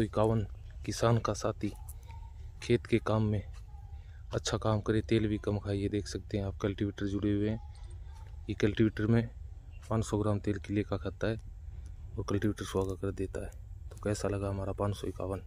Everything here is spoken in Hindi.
इक्यावन किसान का साथी खेत के काम में अच्छा काम करे तेल भी कम खाइए देख सकते हैं आप कल्टीवेटर जुड़े हुए हैं ये कल्टीवेटर में 500 ग्राम तेल किले का खाता है और कल्टीवेटर सुहागा कर देता है तो कैसा लगा हमारा पाँच सौ इक्यावन